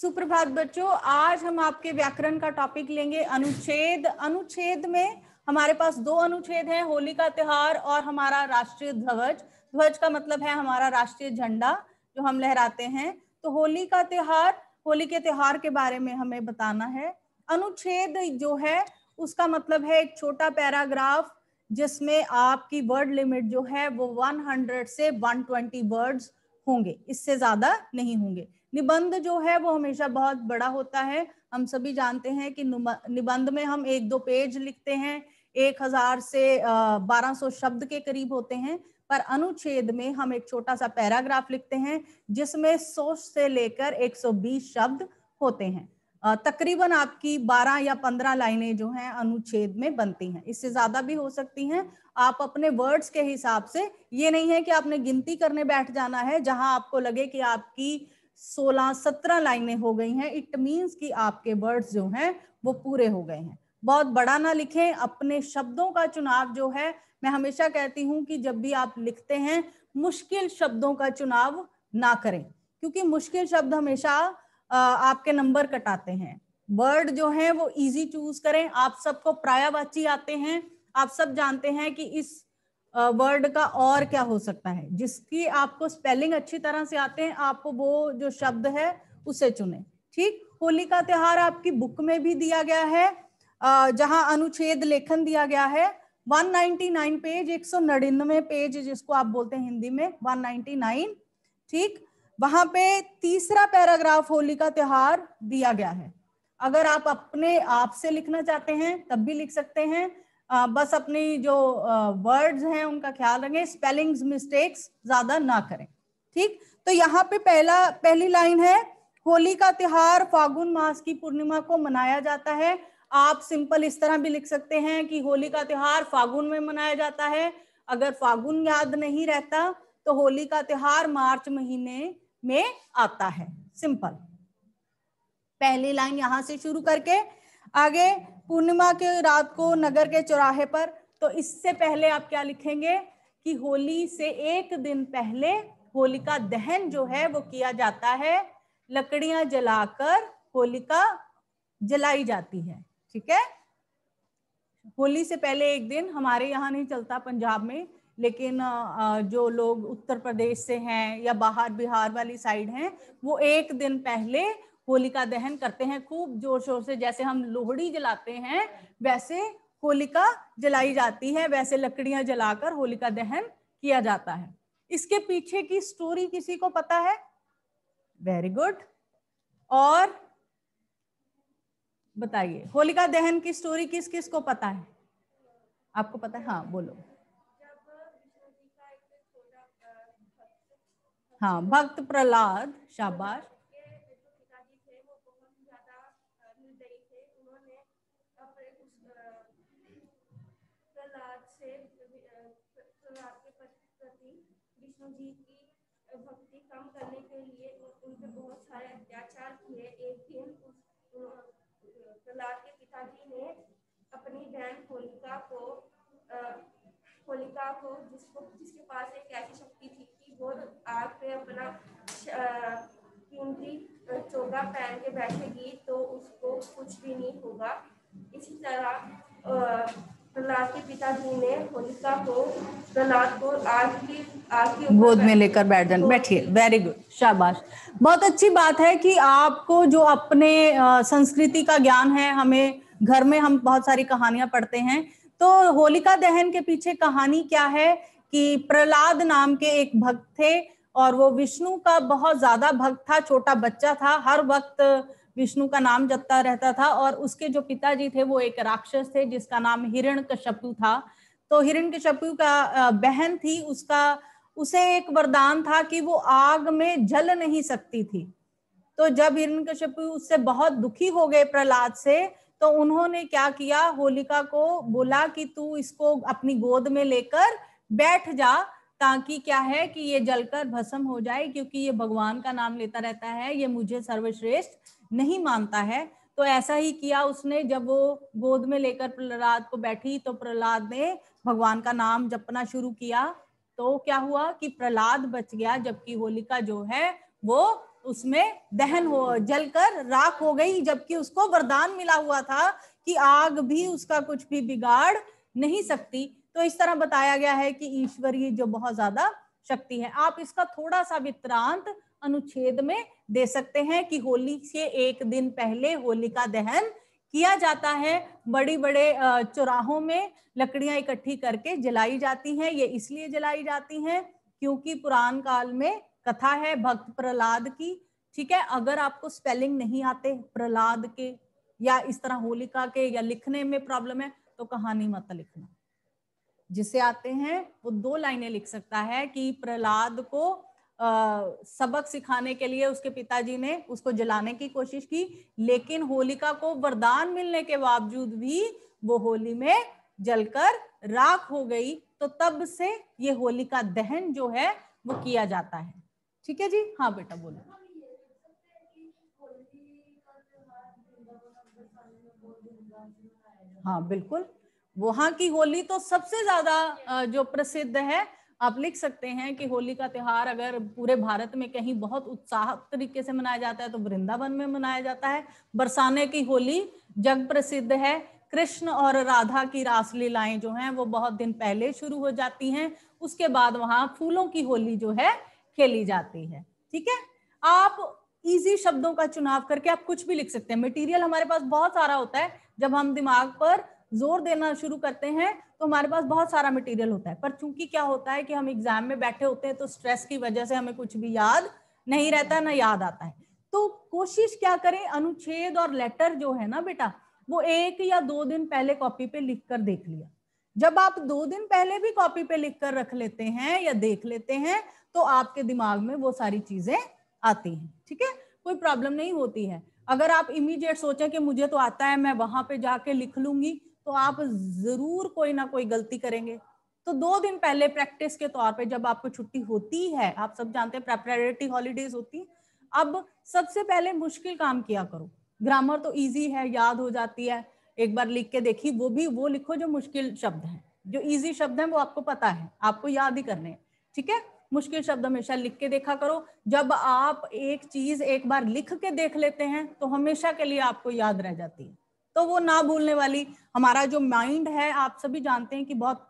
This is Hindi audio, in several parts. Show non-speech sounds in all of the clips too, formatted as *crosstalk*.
सुप्रभात बच्चों आज हम आपके व्याकरण का टॉपिक लेंगे अनुच्छेद अनुच्छेद में हमारे पास दो अनुच्छेद हैं होली का त्योहार और हमारा राष्ट्रीय ध्वज ध्वज का मतलब है हमारा राष्ट्रीय झंडा जो हम लहराते हैं तो होली का त्योहार होली के त्योहार के बारे में हमें बताना है अनुच्छेद जो है उसका मतलब है एक छोटा पैराग्राफ जिसमें आपकी वर्ड लिमिट जो है वो वन से वन वर्ड्स होंगे इससे ज्यादा नहीं होंगे निबंध जो है वो हमेशा बहुत बड़ा होता है हम सभी जानते हैं कि निबंध में हम एक दो पेज लिखते हैं एक हजार से बारह सौ शब्द के करीब होते हैं पर अनुच्छेद में हम एक छोटा सा पैराग्राफ लिखते हैं जिसमें सौ से लेकर बीस शब्द होते हैं तकरीबन आपकी 12 या 15 लाइनें जो हैं अनुच्छेद में बनती हैं इससे ज्यादा भी हो सकती हैं आप अपने वर्ड्स के हिसाब से ये नहीं है कि आपने गिनती करने बैठ जाना है जहां आपको लगे कि आपकी सोलह सत्रह लाइनें हो गई हैं इट मीन्स कि आपके वर्ड्स जो हैं वो पूरे हो गए हैं बहुत बड़ा ना लिखें अपने शब्दों का चुनाव जो है मैं हमेशा कहती हूं कि जब भी आप लिखते हैं मुश्किल शब्दों का चुनाव ना करें क्योंकि मुश्किल शब्द हमेशा आपके नंबर कटाते हैं वर्ड जो है वो इजी चूज करें आप सबको प्रायवाची आते हैं आप सब जानते हैं कि इस वर्ड का और क्या हो सकता है जिसकी आपको स्पेलिंग अच्छी तरह से आते हैं आप वो जो शब्द है उसे चुने ठीक होली का त्योहार आपकी बुक में भी दिया गया है जहां अनुच्छेद लेखन दिया गया है 199 पेज एक सौ पेज जिसको आप बोलते हैं हिंदी में 199 ठीक वहां पे तीसरा पैराग्राफ होली का त्योहार दिया गया है अगर आप अपने आप से लिखना चाहते हैं तब भी लिख सकते हैं आ, बस अपनी जो वर्ड्स हैं उनका ख्याल रखें स्पेलिंग्स मिस्टेक्स ज्यादा ना करें ठीक तो यहाँ पे पहला पहली लाइन है होली का त्योहार फागुन मास की पूर्णिमा को मनाया जाता है आप सिंपल इस तरह भी लिख सकते हैं कि होली का त्योहार फागुन में मनाया जाता है अगर फागुन याद नहीं रहता तो होली का त्योहार मार्च महीने में आता है सिंपल पहली लाइन यहां से शुरू करके आगे पूर्णिमा के रात को नगर के चौराहे पर तो इससे पहले आप क्या लिखेंगे कि होली से एक दिन पहले होलिका दहन जो है वो किया जाता है लकड़ियां जलाकर होलिका जलाई जाती है ठीक है होली से पहले एक दिन हमारे यहाँ नहीं चलता पंजाब में लेकिन जो लोग उत्तर प्रदेश से हैं या बाहर बिहार वाली साइड हैं वो एक दिन पहले होलिका दहन करते हैं खूब जोर शोर से जैसे हम लोहड़ी जलाते हैं वैसे होलिका जलाई जाती है वैसे लकड़ियां जलाकर होलिका दहन किया जाता है इसके पीछे की स्टोरी किसी को पता है वेरी गुड और बताइए होलिका दहन की स्टोरी किस किस को पता है आपको पता है हाँ बोलो हाँ भक्त प्रहलाद शाबाश कम करने के लिए उन पर बहुत सारे अत्याचार किए एक दिन प्रहलाद के पिताजी ने अपनी बहन होलिका को होलिका को जिसको जिसके पास एक ऐसी शक्ति थी कि वो आग पे अपना कीमती चोगा पहन के बैठेगी तो उसको कुछ भी नहीं होगा इसी तरह प्रहलाद के पिताजी ने होलिका को प्रहलाद को आग की गोद में लेकर बैठ जाना बैठिए वेरी गुड शाबाश बहुत अच्छी बात है कि आपको जो अपने संस्कृति का ज्ञान है हमें घर में हम बहुत सारी कहानियां पढ़ते हैं तो होलिका दहन के पीछे कहानी क्या है कि प्रहलाद नाम के एक भक्त थे और वो विष्णु का बहुत ज्यादा भक्त था छोटा बच्चा था हर वक्त विष्णु का नाम जपता रहता था और उसके जो पिताजी थे वो एक राक्षस थे जिसका नाम हिरण कश्यपु था तो हिरण कश्यपु का बहन थी उसका उसे एक वरदान था कि वो आग में जल नहीं सकती थी तो जब हिरण कश्यप उससे बहुत दुखी हो गए प्रहलाद से तो उन्होंने क्या किया होलिका को बोला कि तू इसको अपनी गोद में लेकर बैठ जा ताकि क्या है कि ये जलकर भस्म हो जाए क्योंकि ये भगवान का नाम लेता रहता है ये मुझे सर्वश्रेष्ठ नहीं मानता है तो ऐसा ही किया उसने जब वो गोद में लेकर प्रहलाद को बैठी तो प्रहलाद ने भगवान का नाम जपना शुरू किया तो क्या हुआ कि प्रहलाद बच गया जबकि होलिका जो है वो उसमें दहन हो जलकर राख हो गई जबकि उसको वरदान मिला हुआ था कि आग भी उसका कुछ भी बिगाड़ नहीं सकती तो इस तरह बताया गया है कि ईश्वरीय जो बहुत ज्यादा शक्ति है आप इसका थोड़ा सा वित्रांत अनुच्छेद में दे सकते हैं कि होली से एक दिन पहले होलिका दहन किया जाता है बड़ी बड़े चौराहों में लकड़ियां इकट्ठी करके जलाई जाती हैं ये इसलिए जलाई जाती हैं क्योंकि पुराण काल में कथा है भक्त प्रहलाद की ठीक है अगर आपको स्पेलिंग नहीं आते प्रहलाद के या इस तरह होलिका के या लिखने में प्रॉब्लम है तो कहानी मत लिखना जिसे आते हैं वो दो लाइनें लिख सकता है कि प्रहलाद को सबक सिखाने के लिए उसके पिताजी ने उसको जलाने की कोशिश की लेकिन होलिका को वरदान मिलने के बावजूद भी वो होली में जलकर राख हो गई तो तब से ये होलिका दहन जो है वो किया जाता है ठीक है जी हाँ बेटा बोलो हाँ बिल्कुल वहां की होली तो सबसे ज्यादा जो प्रसिद्ध है आप लिख सकते हैं कि होली का त्यौहार अगर पूरे भारत में कहीं बहुत उत्साह तरीके से मनाया जाता है तो वृंदावन में मनाया जाता है बरसाने की होली जग प्रसिद्ध है कृष्ण और राधा की रासलीलाएं जो हैं वो बहुत दिन पहले शुरू हो जाती हैं उसके बाद वहां फूलों की होली जो है खेली जाती है ठीक है आप इजी शब्दों का चुनाव करके आप कुछ भी लिख सकते हैं मटेरियल हमारे पास बहुत सारा होता है जब हम दिमाग पर जोर देना शुरू करते हैं तो हमारे पास बहुत सारा मटेरियल होता है पर चूंकि क्या होता है कि हम एग्जाम में बैठे होते हैं तो स्ट्रेस की वजह से हमें कुछ भी याद नहीं रहता ना याद आता है तो कोशिश क्या करें अनुच्छेद और लेटर जो है ना बेटा वो एक या दो दिन पहले कॉपी पे लिख कर देख लिया जब आप दो दिन पहले भी कॉपी पे लिख कर रख लेते हैं या देख लेते हैं तो आपके दिमाग में वो सारी चीजें आती हैं ठीक है कोई प्रॉब्लम नहीं होती है अगर आप इमीडिएट सोचें कि मुझे तो आता है मैं वहां पे जाके लिख लूंगी तो आप जरूर कोई ना कोई गलती करेंगे तो दो दिन पहले प्रैक्टिस के तौर पे जब आपको छुट्टी होती है आप सब जानते हैं प्रेपरेटरी हॉलीडेज होती अब सबसे पहले मुश्किल काम किया करो ग्रामर तो ईजी है याद हो जाती है एक बार लिख के देखी वो भी वो लिखो जो मुश्किल शब्द है जो इजी शब्द है वो आपको पता है आपको याद ही करने हैं ठीक है मुश्किल शब्द हमेशा लिख के देखा करो जब आप एक चीज एक बार लिख के देख लेते हैं तो हमेशा के लिए आपको याद रह जाती है तो वो ना भूलने वाली हमारा जो माइंड है आप सभी जानते हैं कि बहुत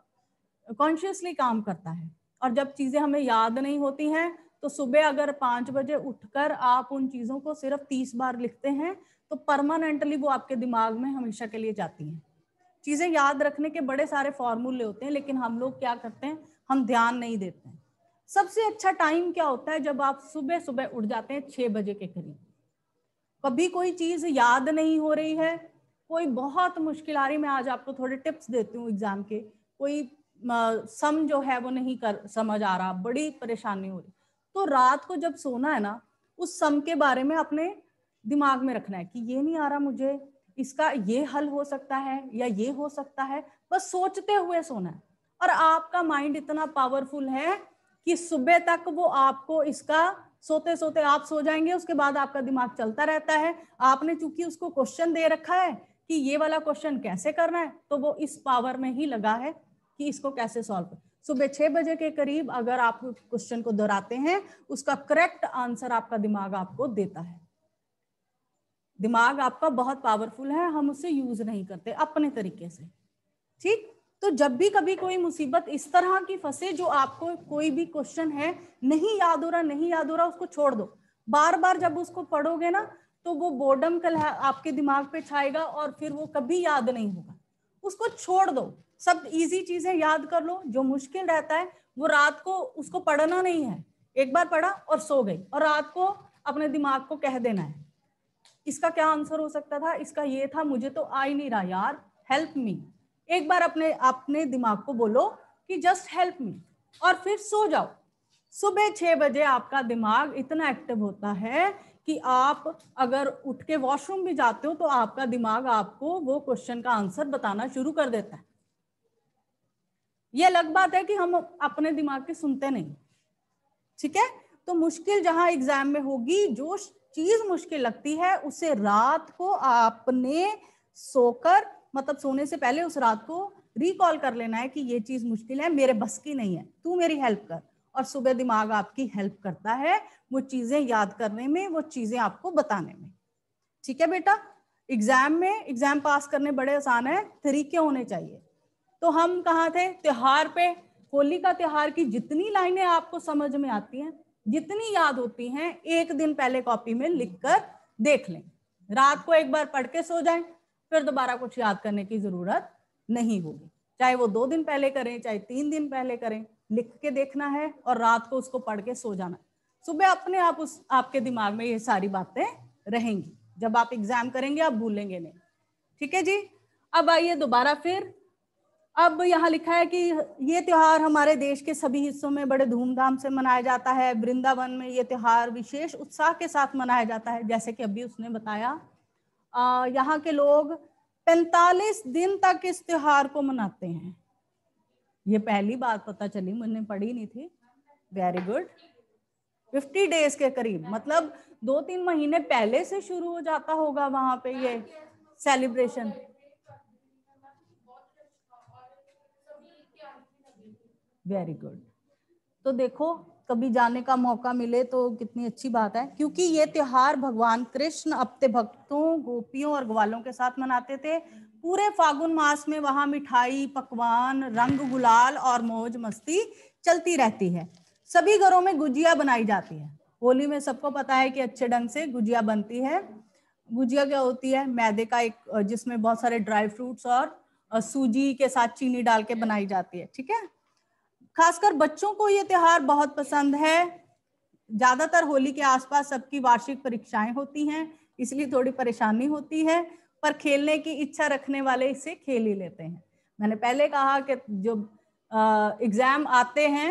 कॉन्शियसली काम करता है और जब चीज़ें हमें याद नहीं होती हैं तो सुबह अगर पाँच बजे उठकर आप उन चीज़ों को सिर्फ तीस बार लिखते हैं तो परमानेंटली वो आपके दिमाग में हमेशा के लिए जाती हैं चीज़ें याद रखने के बड़े सारे फॉर्मूले होते हैं लेकिन हम लोग क्या करते हैं हम ध्यान नहीं देते हैं सबसे अच्छा टाइम क्या होता है जब आप सुबह सुबह उठ जाते हैं छह बजे के करीब कभी कोई चीज़ याद नहीं हो रही है कोई बहुत मुश्किल आ रही मैं आज आपको थोड़े टिप्स देती हूँ एग्जाम के कोई सम जो है वो नहीं कर समझ आ रहा बड़ी परेशानी हो रही तो रात को जब सोना है ना उस सम के बारे में अपने दिमाग में रखना है कि ये नहीं आ रहा मुझे इसका ये हल हो सकता है या ये हो सकता है बस सोचते हुए सोना है और आपका माइंड इतना पावरफुल है कि सुबह तक वो आपको इसका सोते सोते आप सो जाएंगे उसके बाद आपका दिमाग चलता रहता है आपने चूंकि उसको क्वेश्चन दे रखा है कि ये वाला क्वेश्चन कैसे करना है तो वो इस पावर में ही लगा है कि इसको कैसे सॉल्व सुबह छह बजे के करीब अगर आप क्वेश्चन को दोहराते हैं उसका करेक्ट आंसर आपका दिमाग आपको देता है दिमाग आपका बहुत पावरफुल है हम उसे यूज नहीं करते अपने तरीके से ठीक तो जब भी कभी कोई मुसीबत इस तरह की फंसे जो आपको कोई भी क्वेश्चन है नहीं याद हो रहा नहीं याद हो रहा उसको छोड़ दो बार बार जब उसको पढ़ोगे ना तो वो बोर्डम कल आपके दिमाग पे छाएगा और फिर वो कभी याद नहीं होगा उसको छोड़ दो सब इजी चीजें याद कर लो जो मुश्किल रहता है वो रात को उसको पढ़ना नहीं है एक बार पढ़ा और सो गई और रात को अपने दिमाग को कह देना है इसका क्या आंसर हो सकता था इसका ये था मुझे तो आ ही नहीं रहा यार हेल्प मी एक बार अपने अपने दिमाग को बोलो कि जस्ट हेल्प मी और फिर सो जाओ सुबह छह बजे आपका दिमाग इतना एक्टिव होता है कि आप अगर उठ के वॉशरूम भी जाते हो तो आपका दिमाग आपको वो क्वेश्चन का आंसर बताना शुरू कर देता है ये अलग बात है कि हम अपने दिमाग की सुनते नहीं ठीक है तो मुश्किल जहां एग्जाम में होगी जो चीज मुश्किल लगती है उसे रात को आपने सोकर मतलब सोने से पहले उस रात को रिकॉल कर लेना है कि ये चीज मुश्किल है मेरे बस की नहीं है तू मेरी हेल्प कर और सुबह दिमाग आपकी हेल्प करता है वो चीजें याद करने में वो चीजें आपको बताने में ठीक है बेटा एग्जाम में एग्जाम पास करने बड़े आसान है तरीके होने चाहिए तो हम कहा थे त्योहार पे होली का त्योहार की जितनी लाइनें आपको समझ में आती हैं जितनी याद होती हैं एक दिन पहले कॉपी में लिख कर देख लें रात को एक बार पढ़ के सो जाएं फिर दोबारा कुछ याद करने की जरूरत नहीं होगी चाहे वो दो दिन पहले करें चाहे तीन दिन पहले करें लिख के देखना है और रात को उसको पढ़ के सो जाना सुबह अपने आप उस आपके दिमाग में ये सारी बातें रहेंगी जब आप एग्जाम करेंगे आप भूलेंगे नहीं ठीक है जी अब आइए दोबारा फिर अब यहाँ लिखा है कि ये त्योहार हमारे देश के सभी हिस्सों में बड़े धूमधाम से मनाया जाता है वृंदावन में ये त्योहार विशेष उत्साह के साथ मनाया जाता है जैसे कि अभी उसने बताया यहाँ के लोग पैंतालीस दिन तक इस त्योहार को मनाते हैं ये पहली बात पता चली मैंने पढ़ी नहीं थी वेरी गुड फिफ्टी डेज के करीब मतलब दो तीन महीने पहले से शुरू हो जाता होगा वहां पे ये सेलिब्रेशन वेरी गुड तो देखो कभी जाने का मौका मिले तो कितनी अच्छी बात है क्योंकि ये त्योहार भगवान कृष्ण अपने भक्तों गोपियों और ग्वालों के साथ मनाते थे पूरे फागुन मास में वहां मिठाई पकवान रंग गुलाल और मौज मस्ती चलती रहती है सभी घरों में गुजिया बनाई जाती है होली में सबको पता है कि अच्छे ढंग से गुजिया बनती है गुजिया क्या होती है मैदे का एक जिसमें बहुत सारे ड्राई फ्रूट्स और सूजी के साथ चीनी डाल के बनाई जाती है ठीक है खासकर बच्चों को ये त्योहार बहुत पसंद है ज्यादातर होली के आसपास सबकी वार्षिक परीक्षाएं होती हैं इसलिए थोड़ी परेशानी होती है पर खेलने की इच्छा रखने वाले इसे खेल ही लेते हैं मैंने पहले कहा कि जो एग्जाम आते हैं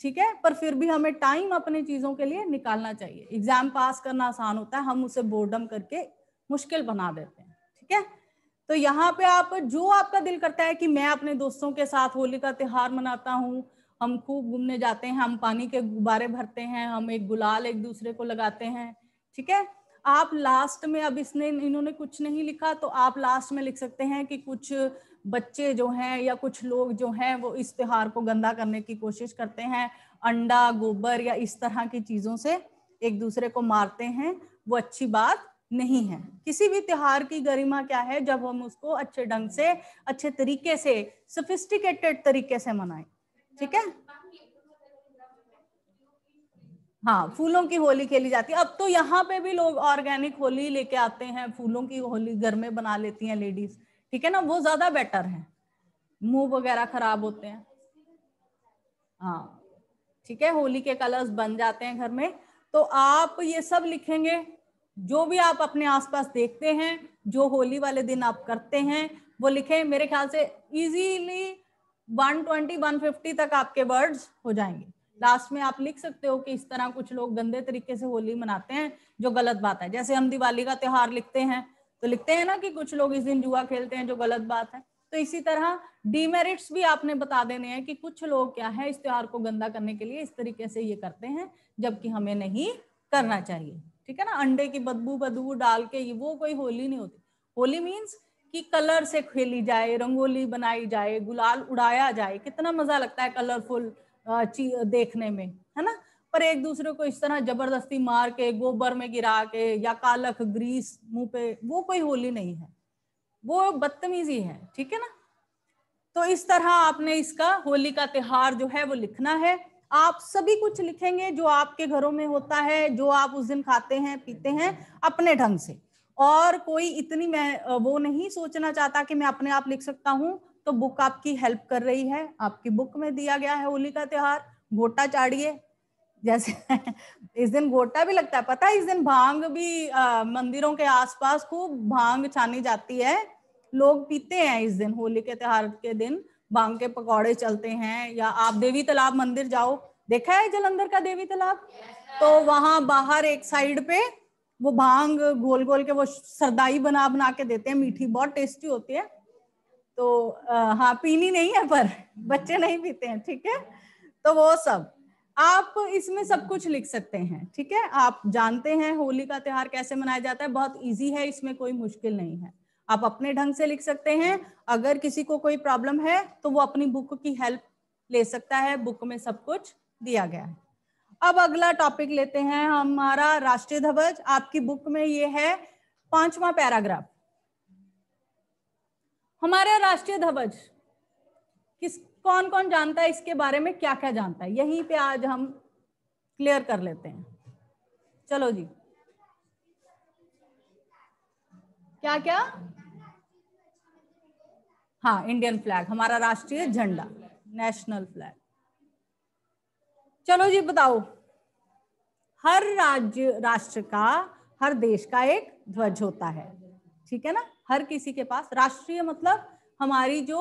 ठीक है पर फिर भी हमें टाइम अपने चीजों के लिए निकालना चाहिए एग्जाम पास करना आसान होता है हम उसे बोर्डम करके मुश्किल बना देते हैं ठीक है तो यहाँ पे आप जो आपका दिल करता है कि मैं अपने दोस्तों के साथ होली का त्योहार मनाता हूँ हम खूब घूमने जाते हैं हम पानी के गुब्बारे भरते हैं हम एक गुलाल एक दूसरे को लगाते हैं ठीक है आप लास्ट में अब इसने इन्होंने कुछ नहीं लिखा तो आप लास्ट में लिख सकते हैं कि कुछ बच्चे जो हैं या कुछ लोग जो हैं वो इस त्योहार को गंदा करने की कोशिश करते हैं अंडा गोबर या इस तरह की चीजों से एक दूसरे को मारते हैं वो अच्छी बात नहीं है किसी भी त्योहार की गरिमा क्या है जब हम उसको अच्छे ढंग से अच्छे तरीके से सोफिस्टिकेटेड तरीके से मनाएं ठीक है हाँ फूलों की होली खेली जाती है अब तो यहाँ पे भी लोग ऑर्गेनिक होली लेके आते हैं फूलों की होली घर में बना लेती हैं लेडीज ठीक है ना वो ज्यादा बेटर है मुंह वगैरह खराब होते हैं हाँ ठीक है होली के कलर्स बन जाते हैं घर में तो आप ये सब लिखेंगे जो भी आप अपने आसपास देखते हैं जो होली वाले दिन आप करते हैं वो लिखें मेरे ख्याल से इजीली 120 150 तक आपके वर्ड्स हो जाएंगे लास्ट में आप लिख सकते हो कि इस तरह कुछ लोग गंदे तरीके से होली मनाते हैं जो गलत बात है जैसे हम दिवाली का त्योहार लिखते हैं तो लिखते हैं ना कि कुछ लोग इस दिन जुआ खेलते हैं जो गलत बात है तो इसी तरह डीमेरिट्स भी आपने बता देने हैं कि कुछ लोग क्या है इस त्योहार को गंदा करने के लिए इस तरीके से ये करते हैं जबकि हमें नहीं करना चाहिए ठीक है ना अंडे की बदबू बदबू डाल के वो कोई होली नहीं होती होली मीन्स कि कलर से खेली जाए रंगोली बनाई जाए गुलाल उड़ाया जाए कितना मजा लगता है कलरफुल देखने में है ना पर एक दूसरे को इस तरह जबरदस्ती मार के गोबर में गिरा के या कालख ग्रीस मुंह पे वो कोई होली नहीं है वो बदतमीजी है ठीक है ना तो इस तरह आपने इसका होली का त्योहार जो है वो लिखना है आप सभी कुछ लिखेंगे जो आपके घरों में होता है जो आप उस दिन खाते हैं पीते हैं अपने ढंग से और कोई इतनी मैं वो नहीं सोचना चाहता कि मैं अपने आप लिख सकता हूँ तो बुक आपकी हेल्प कर रही है आपकी बुक में दिया गया है होली का त्योहार गोटा चाड़िए जैसे *laughs* इस दिन गोटा भी लगता है पता है इस दिन भांग भी आ, मंदिरों के आसपास खूब भांग छानी जाती है लोग पीते हैं इस दिन होली के त्योहार के दिन भांग के पकौड़े चलते हैं या आप देवी तालाब मंदिर जाओ देखा है जलंधर का देवी तालाब yes, तो वहां बाहर एक साइड पे वो भांग गोल गोल के वो सरदाई बना बना के देते हैं मीठी बहुत टेस्टी होती है तो आ, हाँ पीनी नहीं है पर बच्चे नहीं पीते हैं ठीक है तो वो सब आप इसमें सब कुछ लिख सकते हैं ठीक है आप जानते हैं होली का त्योहार कैसे मनाया जाता है बहुत इजी है इसमें कोई मुश्किल नहीं है आप अपने ढंग से लिख सकते हैं अगर किसी को कोई प्रॉब्लम है तो वो अपनी बुक की हेल्प ले सकता है बुक में सब कुछ दिया गया है अब अगला टॉपिक लेते हैं हमारा राष्ट्रीय ध्वज आपकी बुक में ये है पांचवा पैराग्राफ हमारा राष्ट्रीय ध्वज किस कौन कौन जानता है इसके बारे में क्या क्या जानता है यहीं पे आज हम क्लियर कर लेते हैं चलो जी क्या क्या हाँ इंडियन फ्लैग हमारा राष्ट्रीय झंडा नेशनल फ्लैग चलो जी बताओ हर राज्य राष्ट्र का हर देश का एक ध्वज होता है ठीक है ना हर किसी के पास राष्ट्रीय मतलब हमारी जो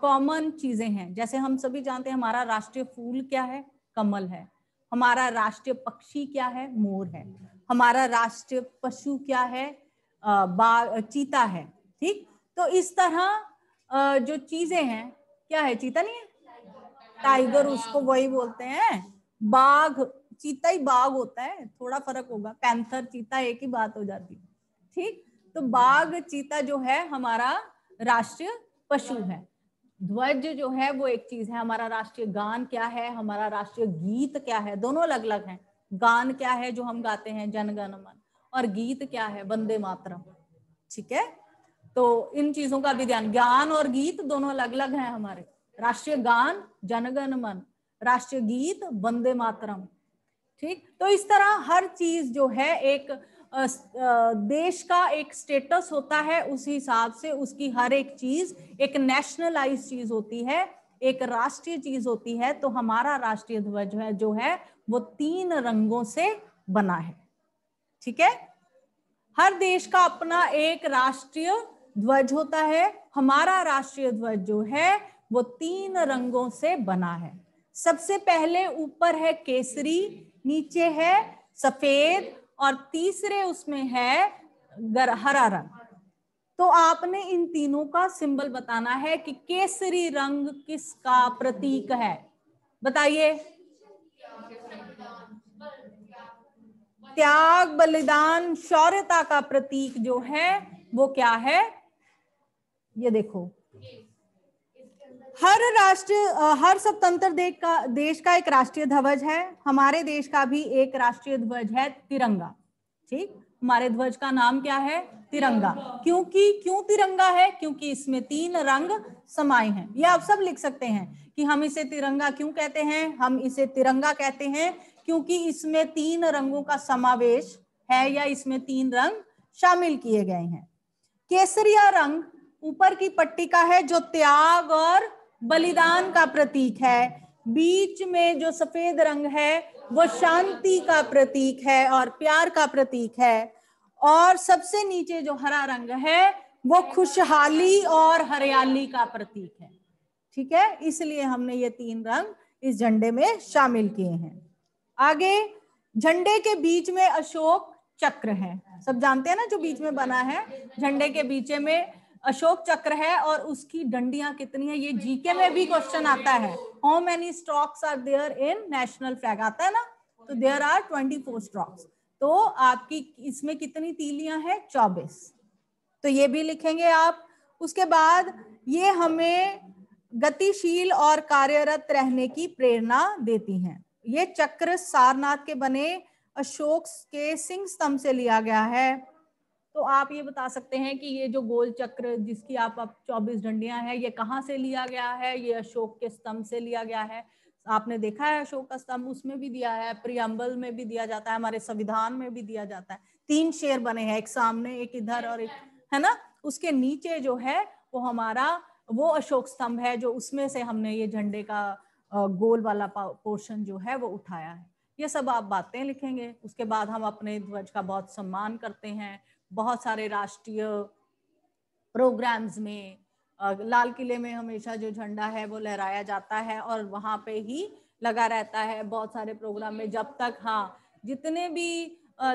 कॉमन चीजें हैं जैसे हम सभी जानते हैं हमारा राष्ट्रीय फूल क्या है कमल है हमारा राष्ट्रीय पक्षी क्या है मोर है हमारा राष्ट्रीय पशु क्या है आ, चीता है ठीक तो इस तरह आ, जो चीजें हैं क्या है चीता नहीं है टाइगर उसको वही बोलते हैं बाघ चीता ही बाघ होता है थोड़ा फर्क होगा पैंथर चीता एक ही बात हो जाती ठीक तो बाघ चीता जो है हमारा राष्ट्रीय पशु है ध्वज जो है वो एक चीज है हमारा राष्ट्रीय गान क्या है हमारा राष्ट्रीय गीत क्या है दोनों अलग अलग हैं गान क्या है जो हम गाते हैं जनगण मन और गीत क्या है वंदे मातरम ठीक है तो इन चीजों का भी ध्यान ज्ञान और गीत दोनों अलग अलग हैं हमारे राष्ट्रीय गान जनगण मन राष्ट्रीय गीत वंदे मातरम ठीक तो इस तरह हर चीज जो है एक देश का एक स्टेटस होता है उस हिसाब से उसकी हर एक चीज एक नेशनलाइज चीज होती है एक राष्ट्रीय चीज होती है तो हमारा राष्ट्रीय ध्वज है जो है वो तीन रंगों से बना है ठीक है हर देश का अपना एक राष्ट्रीय ध्वज होता है हमारा राष्ट्रीय ध्वज जो है वो तीन रंगों से बना है सबसे पहले ऊपर है केसरी नीचे है सफेद और तीसरे उसमें है हरा रंग तो आपने इन तीनों का सिंबल बताना है कि केसरी रंग किसका प्रतीक है बताइए त्याग बलिदान शौर्यता का प्रतीक जो है वो क्या है ये देखो हर राष्ट्र हर स्वतंत्र देश का देश का एक राष्ट्रीय ध्वज है हमारे देश का भी एक राष्ट्रीय ध्वज है तिरंगा ठीक हमारे ध्वज का नाम क्या है तिरंगा क्योंकि क्यों तिरंगा है क्योंकि इसमें तीन रंग समाये हैं ये आप सब लिख सकते हैं कि हम इसे तिरंगा क्यों कहते हैं हम इसे तिरंगा कहते हैं क्योंकि इसमें तीन रंगों का समावेश है या इसमें तीन रंग शामिल किए गए हैं केसरिया रंग ऊपर की पट्टी का है जो त्याग और बलिदान का प्रतीक है बीच में जो सफेद रंग है वो शांति का प्रतीक है और प्यार का प्रतीक है और सबसे नीचे जो हरा रंग है वो खुशहाली और हरियाली का प्रतीक है ठीक है इसलिए हमने ये तीन रंग इस झंडे में शामिल किए हैं आगे झंडे के बीच में अशोक चक्र है सब जानते हैं ना जो बीच में बना है झंडे के बीच में अशोक चक्र है और उसकी डंडियां कितनी है ये जीके में भी क्वेश्चन आता है how many strokes are there in national flag आता है ना तो there are twenty four strokes तो आपकी इसमें कितनी तीलियां हैं चौबीस तो ये भी लिखेंगे आप उसके बाद ये हमें गतिशील और कार्यरत रहने की प्रेरणा देती हैं ये चक्र सारनाथ के बने अशोक के सिंह स्तंभ से लिया गया है तो आप ये बता सकते हैं कि ये जो गोल चक्र जिसकी आप अब चौबीस डंडियां हैं ये कहाँ से लिया गया है ये अशोक के स्तंभ से लिया गया है आपने देखा है अशोक का स्तंभ उसमें भी दिया है प्रियम्बल में भी दिया जाता है हमारे संविधान में भी दिया जाता है तीन शेर बने हैं एक सामने एक इधर और एक है ना उसके नीचे जो है वो हमारा वो अशोक स्तंभ है जो उसमें से हमने ये झंडे का गोल वाला पोर्शन जो है वो उठाया है ये सब आप बातें लिखेंगे उसके बाद हम अपने ध्वज का बहुत सम्मान करते हैं बहुत सारे राष्ट्रीय प्रोग्राम्स में लाल किले में हमेशा जो झंडा है वो लहराया जाता है और वहाँ पे ही लगा रहता है बहुत सारे प्रोग्राम में जब तक हाँ जितने भी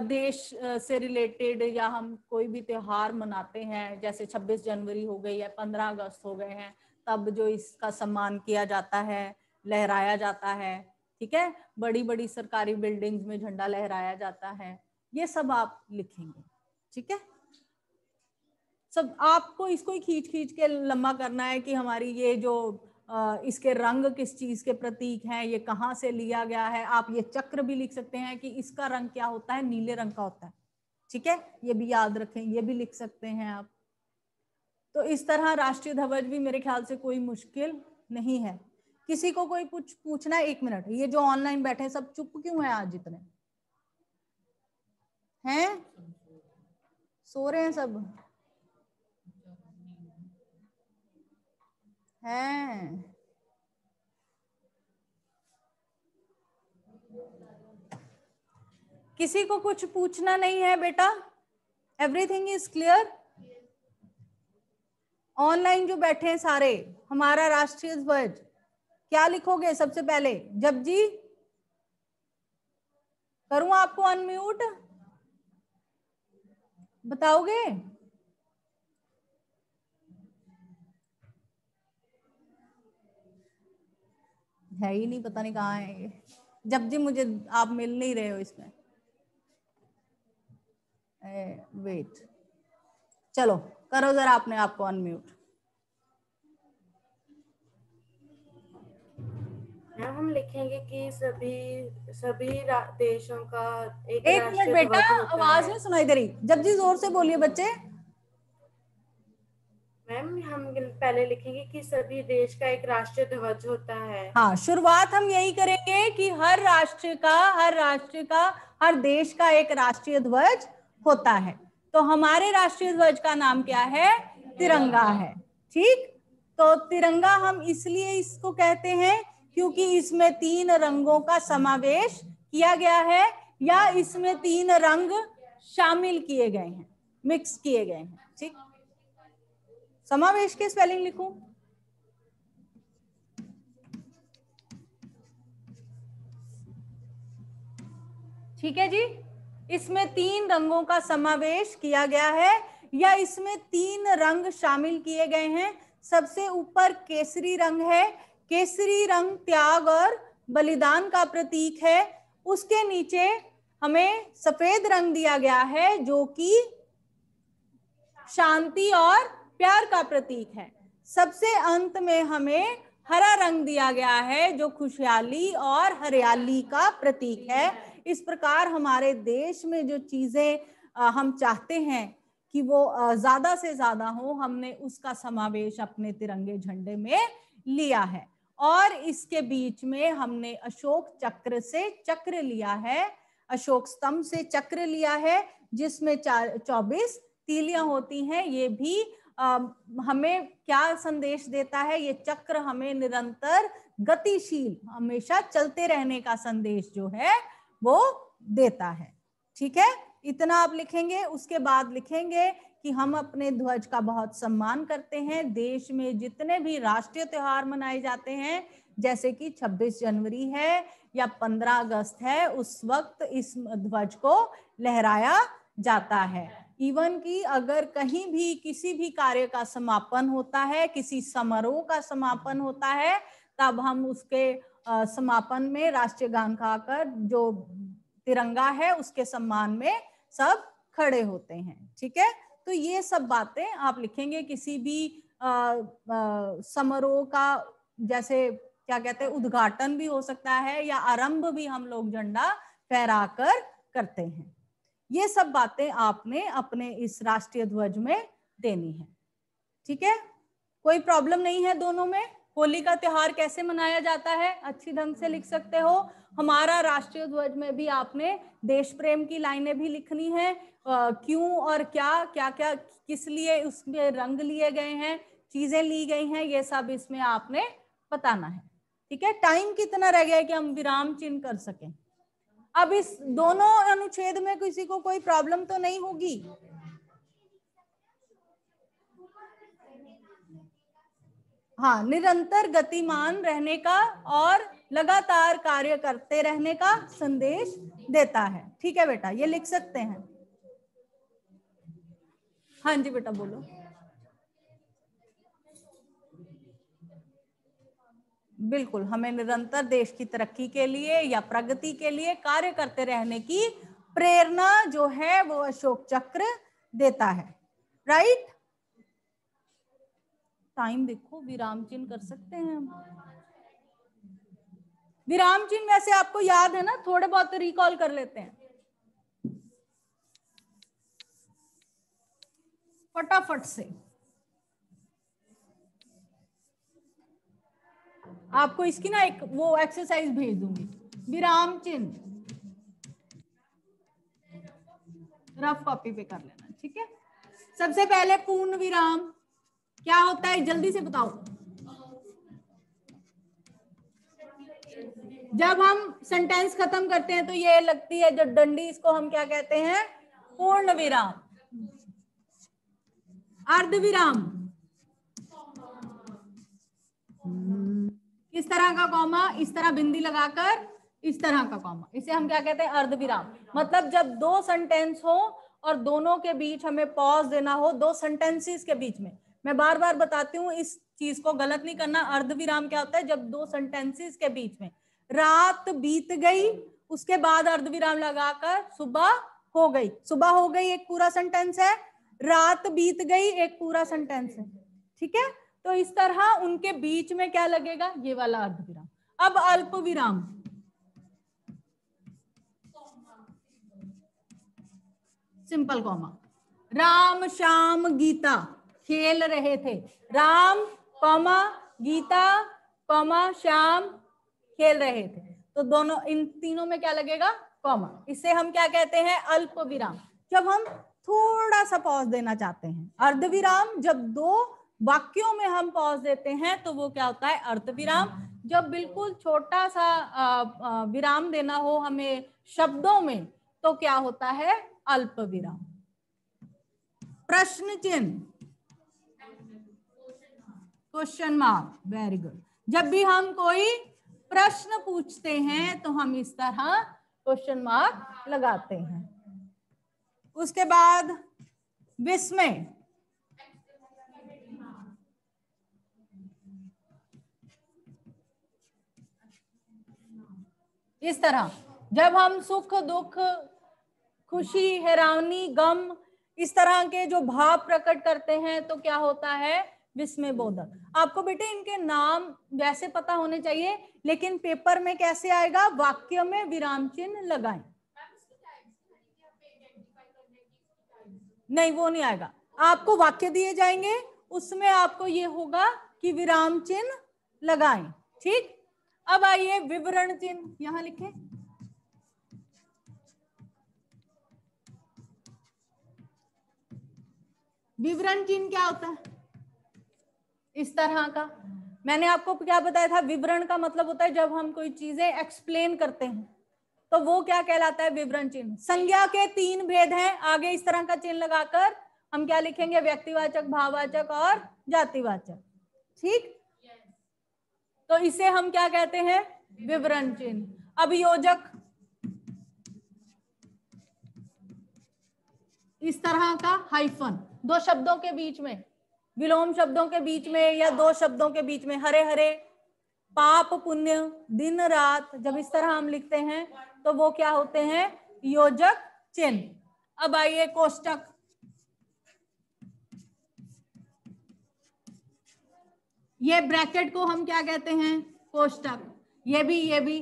देश से रिलेटेड या हम कोई भी त्योहार मनाते हैं जैसे 26 जनवरी हो गई है 15 अगस्त हो गए हैं तब जो इसका सम्मान किया जाता है लहराया जाता है ठीक है बड़ी बड़ी सरकारी बिल्डिंग्स में झंडा लहराया जाता है ये सब आप लिखेंगे ठीक है सब आपको इसको ही खींच खींच के लंबा करना है कि हमारी ये जो इसके रंग किस चीज के प्रतीक हैं ये कहाँ से लिया गया है आप ये चक्र भी लिख सकते हैं कि इसका रंग क्या होता है नीले रंग का होता है ठीक है ये भी याद रखें ये भी लिख सकते हैं आप तो इस तरह राष्ट्रीय ध्वज भी मेरे ख्याल से कोई मुश्किल नहीं है किसी को कोई कुछ पूछना है एक मिनट ये जो ऑनलाइन बैठे सब चुप क्यों है आज इतने हैं सो रहे हैं सब हैं किसी को कुछ पूछना नहीं है बेटा एवरीथिंग इज क्लियर ऑनलाइन जो बैठे हैं सारे हमारा राष्ट्रीय ध्वज क्या लिखोगे सबसे पहले जब जी करूं आपको अनम्यूट बताओगे है ही नहीं पता नहीं कहाँ है ये जब जी मुझे आप मिल नहीं रहे हो इसमें ए, वेट चलो करो जरा आपने आपको अनम्यूट में हम लिखेंगे कि सभी सभी देशों का एक, एक मिनट बेटा आवाज नहीं सुनाई दे रही जब जी जोर से बोलिए बच्चे मैम हम पहले लिखेंगे कि सभी देश का एक राष्ट्रीय ध्वज होता है हाँ शुरुआत हम यही करेंगे कि हर राष्ट्र का हर राष्ट्र का हर देश का एक राष्ट्रीय ध्वज होता है तो हमारे राष्ट्रीय ध्वज का नाम क्या है तिरंगा है ठीक तो तिरंगा हम इसलिए इसको कहते हैं क्योंकि इसमें तीन रंगों का समावेश किया गया है या इसमें तीन रंग शामिल किए गए हैं मिक्स किए गए हैं ठीक समावेश के स्पेलिंग लिखूं ठीक है जी इसमें तीन रंगों का समावेश किया गया है या इसमें तीन रंग शामिल किए गए हैं सबसे ऊपर केसरी रंग है केसरी रंग त्याग और बलिदान का प्रतीक है उसके नीचे हमें सफेद रंग दिया गया है जो कि शांति और प्यार का प्रतीक है सबसे अंत में हमें हरा रंग दिया गया है जो खुशहाली और हरियाली का प्रतीक है इस प्रकार हमारे देश में जो चीजें हम चाहते हैं कि वो ज्यादा से ज्यादा हो हमने उसका समावेश अपने तिरंगे झंडे में लिया है और इसके बीच में हमने अशोक चक्र से चक्र लिया है अशोक स्तंभ से चक्र लिया है जिसमें चार चौबीस तीलियां होती हैं ये भी आ, हमें क्या संदेश देता है ये चक्र हमें निरंतर गतिशील हमेशा चलते रहने का संदेश जो है वो देता है ठीक है इतना आप लिखेंगे उसके बाद लिखेंगे कि हम अपने ध्वज का बहुत सम्मान करते हैं देश में जितने भी राष्ट्रीय त्योहार मनाए जाते हैं जैसे कि 26 जनवरी है या 15 अगस्त है उस वक्त इस ध्वज को लहराया जाता है इवन कि अगर कहीं भी किसी भी कार्य का समापन होता है किसी समारोह का समापन होता है तब हम उसके समापन में राष्ट्रीय गान खाकर जो तिरंगा है उसके सम्मान में सब खड़े होते हैं ठीक है तो ये सब बातें आप लिखेंगे किसी भी समारोह का जैसे क्या कहते हैं उद्घाटन भी हो सकता है या आरंभ भी हम लोग झंडा फहरा कर करते हैं ये सब बातें आपने अपने इस राष्ट्रीय ध्वज में देनी है ठीक है कोई प्रॉब्लम नहीं है दोनों में होली का त्योहार कैसे मनाया जाता है अच्छी ढंग से लिख सकते हो हमारा राष्ट्रीय ध्वज में भी आपने देश प्रेम की लाइनें भी लिखनी है क्यों और क्या क्या क्या किस लिए उसमें रंग लिए गए हैं चीजें ली गई हैं ये सब इसमें आपने बताना है ठीक है टाइम कितना रह गया कि हम विराम चिन्ह कर सकें अब इस दोनों अनुच्छेद में किसी को कोई प्रॉब्लम तो नहीं होगी हाँ निरंतर गतिमान रहने का और लगातार कार्य करते रहने का संदेश देता है ठीक है बेटा ये लिख सकते हैं हाँ जी बेटा बोलो बिल्कुल हमें निरंतर देश की तरक्की के लिए या प्रगति के लिए कार्य करते रहने की प्रेरणा जो है वो अशोक चक्र देता है राइट टाइम देखो विराम चिन्ह कर सकते हैं हम विराम चिन्ह वैसे आपको याद है ना थोड़े बहुत रिकॉल कर लेते हैं फटाफट से आपको इसकी ना एक वो एक्सरसाइज भेज दूंगी विराम चिन्ह रफ कॉपी पे कर लेना ठीक है सबसे पहले पूर्ण विराम क्या होता है जल्दी से बताओ जब हम सेंटेंस खत्म करते हैं तो ये लगती है जो डंडी इसको हम क्या कहते हैं पूर्ण विराम अर्ध विराम किस तरह का कॉमा इस तरह बिंदी लगाकर इस तरह का कॉमा इसे हम क्या कहते हैं अर्ध विराम मतलब जब दो सेंटेंस हो और दोनों के बीच हमें पॉज देना हो दो सेंटेंसेस के बीच में मैं बार बार बताती हूँ इस चीज को गलत नहीं करना अर्धविराम क्या होता है जब दो सेंटेंसेस के बीच में रात बीत गई उसके बाद अर्धविराम लगाकर सुबह हो गई सुबह हो गई एक पूरा सेंटेंस है रात बीत गई एक पूरा सेंटेंस है ठीक है तो इस तरह उनके बीच में क्या लगेगा ये वाला अर्धविराम अब अल्प विराम सिंपल कॉमा राम श्याम गीता खेल रहे थे राम कौमा गीता कौमा श्याम खेल रहे थे तो दोनों इन तीनों में क्या लगेगा कौमा इसे हम क्या कहते हैं अल्प विराम जब हम थोड़ा सा पॉज देना चाहते हैं अर्ध विराम जब दो वाक्यों में हम पॉज देते हैं तो वो क्या होता है अर्ध विराम जब बिल्कुल छोटा सा विराम देना हो हमें शब्दों में तो क्या होता है अल्प विराम प्रश्न चिन्ह क्वेश्चन मार्क वेरी गुड जब भी हम कोई प्रश्न पूछते हैं तो हम इस तरह क्वेश्चन मार्क लगाते हैं उसके बाद विस्मय इस तरह जब हम सुख दुख खुशी हैरानी गम इस तरह के जो भाव प्रकट करते हैं तो क्या होता है विस्मय बोधक आपको बेटे इनके नाम वैसे पता होने चाहिए लेकिन पेपर में कैसे आएगा वाक्य में विराम चिन्ह लगाए नहीं वो नहीं आएगा आपको वाक्य दिए जाएंगे उसमें आपको ये होगा कि विराम चिन्ह लगाए ठीक अब आइए विवरण चिन्ह यहां लिखे विवरण चिन्ह क्या होता है इस तरह का मैंने आपको क्या बताया था विवरण का मतलब होता है जब हम कोई चीजें एक्सप्लेन करते हैं तो वो क्या कहलाता है विवरण चिन्ह संज्ञा के तीन भेद हैं आगे इस तरह का चिन्ह लगाकर हम क्या लिखेंगे व्यक्तिवाचक भाववाचक और जातिवाचक ठीक तो इसे हम क्या कहते हैं विवरण चिन्ह अभियोजक इस तरह का हाइफन दो शब्दों के बीच में विलोम शब्दों के बीच में या दो शब्दों के बीच में हरे हरे पाप पुण्य दिन रात जब इस तरह हम लिखते हैं तो वो क्या होते हैं योजक चिन्ह अब आइए कोष्टक ये ब्रैकेट को हम क्या कहते हैं कोष्टक ये भी ये भी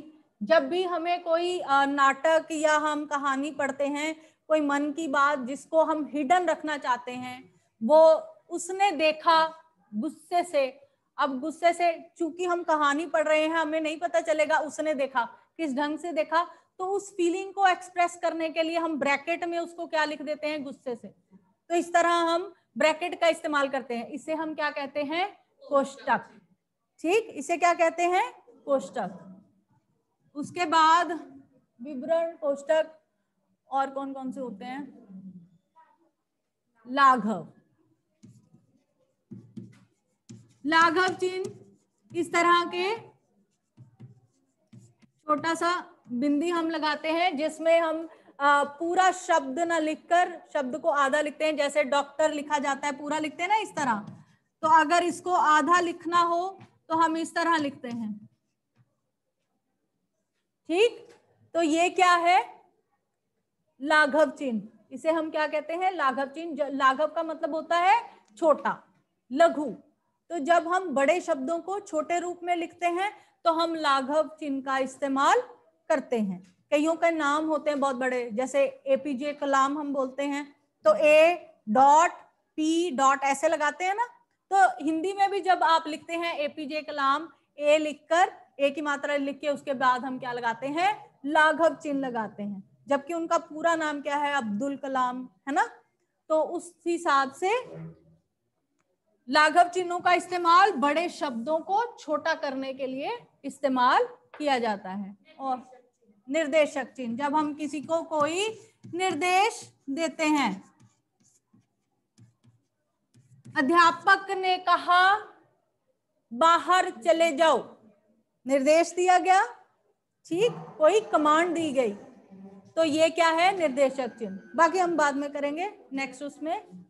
जब भी हमें कोई नाटक या हम कहानी पढ़ते हैं कोई मन की बात जिसको हम हिडन रखना चाहते हैं वो उसने देखा गुस्से से अब गुस्से से चूंकि हम कहानी पढ़ रहे हैं हमें नहीं पता चलेगा उसने देखा किस ढंग से देखा तो उस फीलिंग को एक्सप्रेस करने के लिए हम ब्रैकेट में उसको क्या लिख देते हैं गुस्से से तो इस तरह हम ब्रैकेट का इस्तेमाल करते हैं इसे हम क्या कहते हैं कोष्टक ठीक इसे क्या कहते हैं कोष्टक उसके बाद विवरण कोष्टक और कौन कौन से होते हैं लाघव लाघव चिन्ह इस तरह के छोटा सा बिंदी हम लगाते हैं जिसमें हम पूरा शब्द ना लिखकर शब्द को आधा लिखते हैं जैसे डॉक्टर लिखा जाता है पूरा लिखते हैं ना इस तरह तो अगर इसको आधा लिखना हो तो हम इस तरह लिखते हैं ठीक तो ये क्या है लाघव चिन्ह इसे हम क्या कहते हैं लाघव चिन्ह लाघव का मतलब होता है छोटा लघु तो जब हम बड़े शब्दों को छोटे रूप में लिखते हैं तो हम लाघव चिन्ह का इस्तेमाल करते हैं कईयों के नाम होते हैं बहुत बड़े जैसे एपीजे कलाम हम बोलते हैं तो ए डॉट पी डॉट ऐसे लगाते हैं ना तो हिंदी में भी जब आप लिखते हैं एपीजे कलाम ए लिखकर ए की मात्रा लिख के उसके बाद हम क्या लगाते हैं लाघव चिन्ह लगाते हैं जबकि उनका पूरा नाम क्या है अब्दुल कलाम है ना तो उस हिसाब से लाघव चिन्हों का इस्तेमाल बड़े शब्दों को छोटा करने के लिए इस्तेमाल किया जाता है और निर्देशक चिन्ह जब हम किसी को कोई निर्देश देते हैं अध्यापक ने कहा बाहर चले जाओ निर्देश दिया गया ठीक कोई कमांड दी गई तो ये क्या है निर्देशक चिन्ह बाकी हम बाद में करेंगे नेक्स्ट उसमें